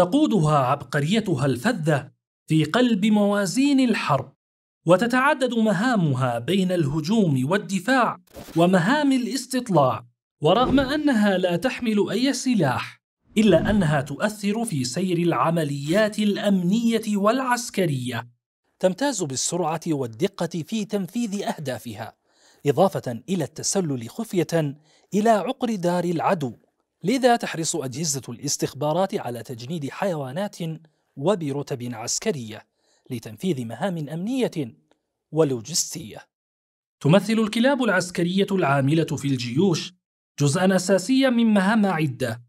تقودها عبقريتها الفذه في قلب موازين الحرب وتتعدد مهامها بين الهجوم والدفاع ومهام الاستطلاع ورغم انها لا تحمل اي سلاح الا انها تؤثر في سير العمليات الامنيه والعسكريه تمتاز بالسرعه والدقه في تنفيذ اهدافها اضافه الى التسلل خفيه الى عقر دار العدو لذا تحرص أجهزة الاستخبارات على تجنيد حيوانات وبرتب عسكرية لتنفيذ مهام أمنية ولوجستية. تمثل الكلاب العسكرية العاملة في الجيوش جزءا أساسيا من مهام عدة،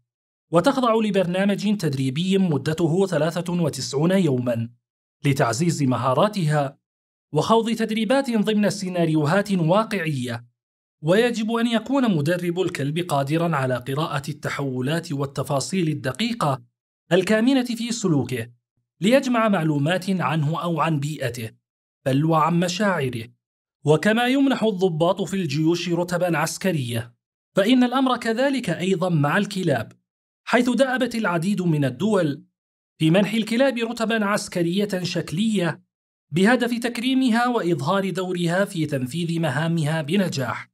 وتخضع لبرنامج تدريبي مدته 93 يوما لتعزيز مهاراتها وخوض تدريبات ضمن سيناريوهات واقعية ويجب أن يكون مدرب الكلب قادرا على قراءة التحولات والتفاصيل الدقيقة الكامنة في سلوكه ليجمع معلومات عنه أو عن بيئته بل وعن مشاعره وكما يمنح الضباط في الجيوش رتبا عسكرية فإن الأمر كذلك أيضا مع الكلاب حيث دأبت العديد من الدول في منح الكلاب رتبا عسكرية شكلية بهدف تكريمها وإظهار دورها في تنفيذ مهامها بنجاح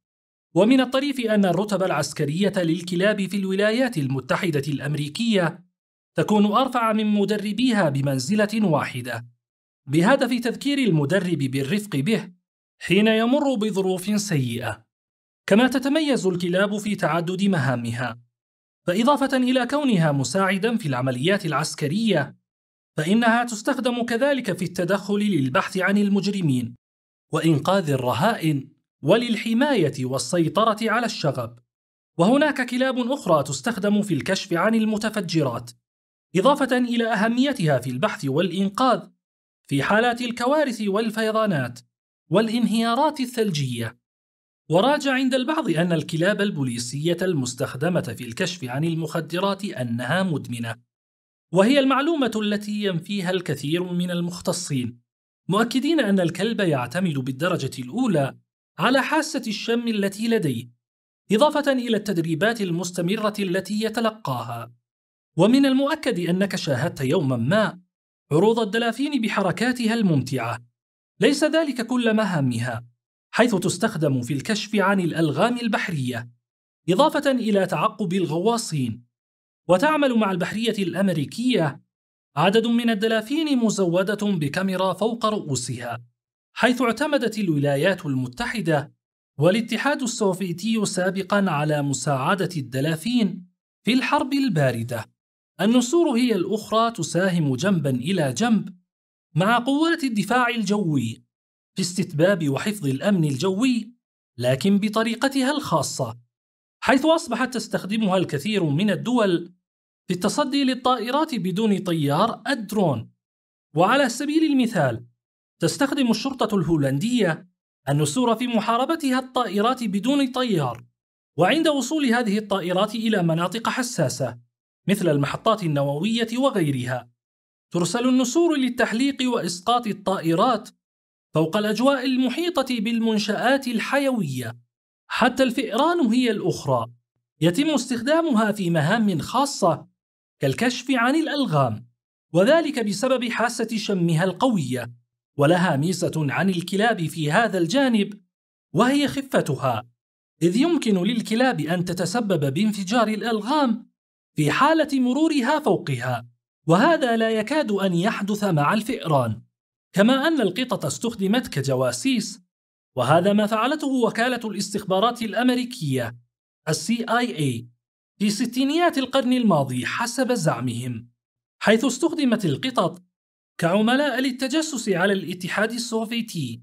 ومن الطريف أن الرتب العسكرية للكلاب في الولايات المتحدة الأمريكية تكون أرفع من مدربيها بمنزلة واحدة، بهدف تذكير المدرب بالرفق به حين يمر بظروف سيئة. كما تتميز الكلاب في تعدد مهامها، فإضافة إلى كونها مساعدا في العمليات العسكرية، فإنها تستخدم كذلك في التدخل للبحث عن المجرمين وإنقاذ الرهائن وللحماية والسيطرة على الشغب. وهناك كلاب أخرى تستخدم في الكشف عن المتفجرات، إضافة إلى أهميتها في البحث والإنقاذ في حالات الكوارث والفيضانات والانهيارات الثلجية. وراجع عند البعض أن الكلاب البوليسية المستخدمة في الكشف عن المخدرات أنها مدمنة، وهي المعلومة التي ينفيها الكثير من المختصين، مؤكدين أن الكلب يعتمد بالدرجة الأولى على حاسة الشم التي لديه، إضافة إلى التدريبات المستمرة التي يتلقاها. ومن المؤكد أنك شاهدت يوما ما عروض الدلافين بحركاتها الممتعة. ليس ذلك كل مهامها، حيث تستخدم في الكشف عن الألغام البحرية، إضافة إلى تعقب الغواصين. وتعمل مع البحرية الأمريكية عدد من الدلافين مزودة بكاميرا فوق رؤوسها. حيث اعتمدت الولايات المتحدة والاتحاد السوفيتي سابقا على مساعدة الدلافين في الحرب الباردة. النسور هي الأخرى تساهم جنبا إلى جنب مع قوات الدفاع الجوي في استتباب وحفظ الأمن الجوي لكن بطريقتها الخاصة حيث أصبحت تستخدمها الكثير من الدول في التصدي للطائرات بدون طيار الدرون وعلى سبيل المثال تستخدم الشرطة الهولندية النسور في محاربتها الطائرات بدون طيار وعند وصول هذه الطائرات إلى مناطق حساسة مثل المحطات النووية وغيرها ترسل النسور للتحليق وإسقاط الطائرات فوق الأجواء المحيطة بالمنشآت الحيوية حتى الفئران هي الأخرى يتم استخدامها في مهام خاصة كالكشف عن الألغام وذلك بسبب حاسة شمها القوية ولها ميزة عن الكلاب في هذا الجانب وهي خفتها إذ يمكن للكلاب أن تتسبب بانفجار الألغام في حالة مرورها فوقها وهذا لا يكاد أن يحدث مع الفئران كما أن القطط استخدمت كجواسيس وهذا ما فعلته وكالة الاستخبارات الأمريكية CIA في ستينيات القرن الماضي حسب زعمهم حيث استخدمت القطط كعملاء للتجسس على الاتحاد السوفيتي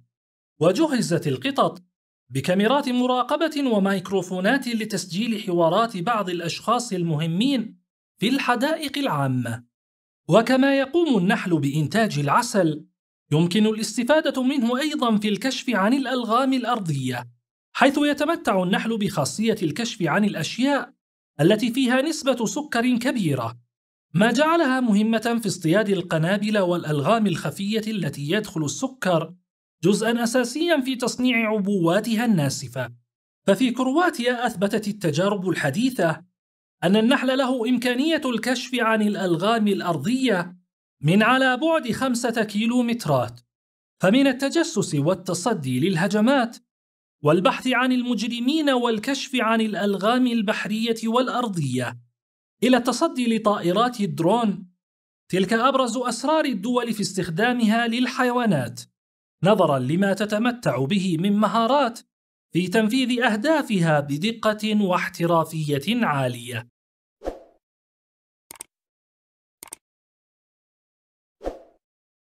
وجهزت القطط بكاميرات مراقبة وميكروفونات لتسجيل حوارات بعض الأشخاص المهمين في الحدائق العامة وكما يقوم النحل بإنتاج العسل يمكن الاستفادة منه أيضا في الكشف عن الألغام الأرضية حيث يتمتع النحل بخاصية الكشف عن الأشياء التي فيها نسبة سكر كبيرة ما جعلها مهمة في اصطياد القنابل والألغام الخفية التي يدخل السكر جزءا أساسيا في تصنيع عبواتها الناسفة ففي كرواتيا أثبتت التجارب الحديثة أن النحل له إمكانية الكشف عن الألغام الأرضية من على بعد خمسة كيلومترات فمن التجسس والتصدي للهجمات والبحث عن المجرمين والكشف عن الألغام البحرية والأرضية إلى التصدي لطائرات الدرون تلك أبرز أسرار الدول في استخدامها للحيوانات نظرا لما تتمتع به من مهارات في تنفيذ أهدافها بدقة واحترافية عالية